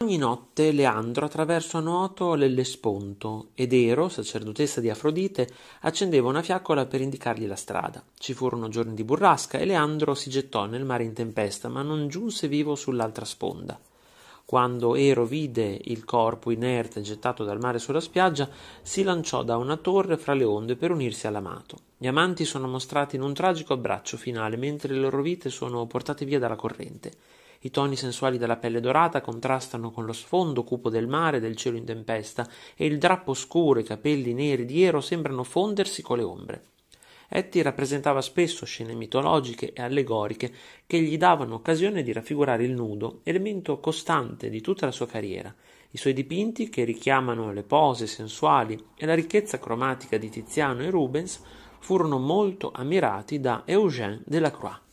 Ogni notte Leandro attraversa a nuoto l'Ellesponto ed Ero, sacerdotessa di Afrodite, accendeva una fiaccola per indicargli la strada. Ci furono giorni di burrasca e Leandro si gettò nel mare in tempesta, ma non giunse vivo sull'altra sponda. Quando Ero vide il corpo inerte gettato dal mare sulla spiaggia, si lanciò da una torre fra le onde per unirsi all'amato. Gli amanti sono mostrati in un tragico abbraccio finale, mentre le loro vite sono portate via dalla corrente. I toni sensuali della pelle dorata contrastano con lo sfondo cupo del mare e del cielo in tempesta, e il drappo scuro e i capelli neri di Ero sembrano fondersi con le ombre. Etty rappresentava spesso scene mitologiche e allegoriche che gli davano occasione di raffigurare il nudo, elemento costante di tutta la sua carriera. I suoi dipinti, che richiamano le pose sensuali e la ricchezza cromatica di Tiziano e Rubens, furono molto ammirati da Eugène Delacroix.